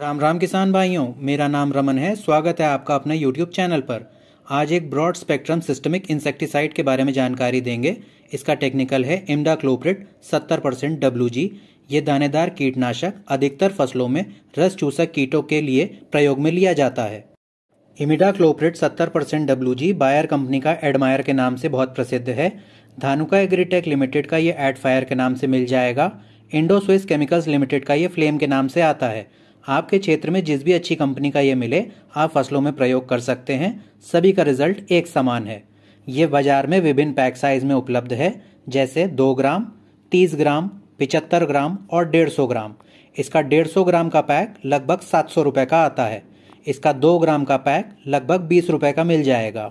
राम राम किसान भाइयों मेरा नाम रमन है स्वागत है आपका अपने YouTube चैनल पर आज एक ब्रॉड स्पेक्ट्रम सिस्टमिक इंसेक्टिसाइड के बारे में जानकारी देंगे इसका टेक्निकल है इमडा क्लोप्रिट सत्तर परसेंट डब्ल्यू ये दानेदार कीटनाशक अधिकतर फसलों में रस चूसक कीटों के लिए प्रयोग में लिया जाता है इमिडा क्लोप्रिट सत्तर परसेंट डब्ल्यू बायर कंपनी का एडमायर के नाम से बहुत प्रसिद्ध है धानुका एग्रीटेक लिमिटेड का ये एडफायर के नाम से मिल जाएगा इंडो स्विस केमिकल्स लिमिटेड का ये फ्लेम के नाम से आता है आपके क्षेत्र में जिस भी अच्छी कंपनी का ये मिले आप फसलों में प्रयोग कर सकते हैं सभी का रिजल्ट एक समान है ये बाजार में विभिन्न पैक साइज में उपलब्ध है जैसे दो ग्राम तीस ग्राम पिचहत्तर ग्राम और डेढ़ सौ ग्राम इसका डेढ़ सौ ग्राम का पैक लगभग सात सौ रुपये का आता है इसका दो ग्राम का पैक लगभग बीस रुपये का मिल जाएगा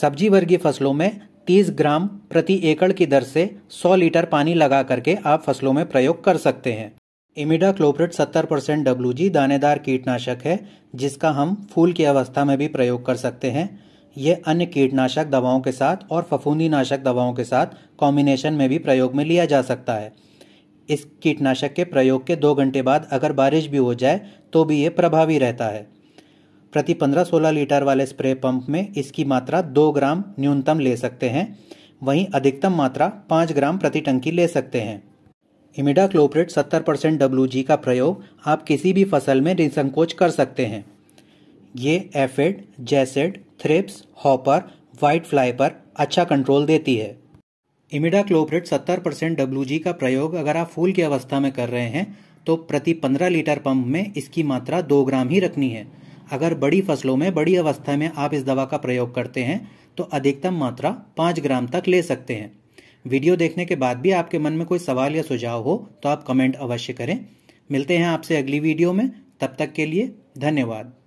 सब्जी वर्गीय फसलों में 30 ग्राम प्रति एकड़ की दर से 100 लीटर पानी लगा करके आप फसलों में प्रयोग कर सकते हैं इमिडा क्लोप्रेट 70 परसेंट डब्लू दानेदार कीटनाशक है जिसका हम फूल की अवस्था में भी प्रयोग कर सकते हैं यह अन्य कीटनाशक दवाओं के साथ और नाशक दवाओं के साथ कॉम्बिनेशन में भी प्रयोग में लिया जा सकता है इस कीटनाशक के प्रयोग के दो घंटे बाद अगर बारिश भी हो जाए तो भी ये प्रभावी रहता है प्रति 15-16 लीटर वाले स्प्रे पंप में इसकी मात्रा 2 ग्राम न्यूनतम ले सकते हैं वहीं अधिकतम मात्रा 5 ग्राम प्रति टंकी ले सकते हैं इमिडा क्लोपरेट 70 परसेंट डब्ल्यू का प्रयोग आप किसी भी फसल में निसंकोच कर सकते हैं ये aphid jassid thrips hopper white fly पर अच्छा कंट्रोल देती है इमिडा क्लोपरेट 70 परसेंट डब्ल्यू का प्रयोग अगर आप फूल की अवस्था में कर रहे हैं तो प्रति 15 लीटर पंप में इसकी मात्रा 2 ग्राम ही रखनी है अगर बड़ी फसलों में बड़ी अवस्था में आप इस दवा का प्रयोग करते हैं तो अधिकतम मात्रा 5 ग्राम तक ले सकते हैं वीडियो देखने के बाद भी आपके मन में कोई सवाल या सुझाव हो तो आप कमेंट अवश्य करें मिलते हैं आपसे अगली वीडियो में तब तक के लिए धन्यवाद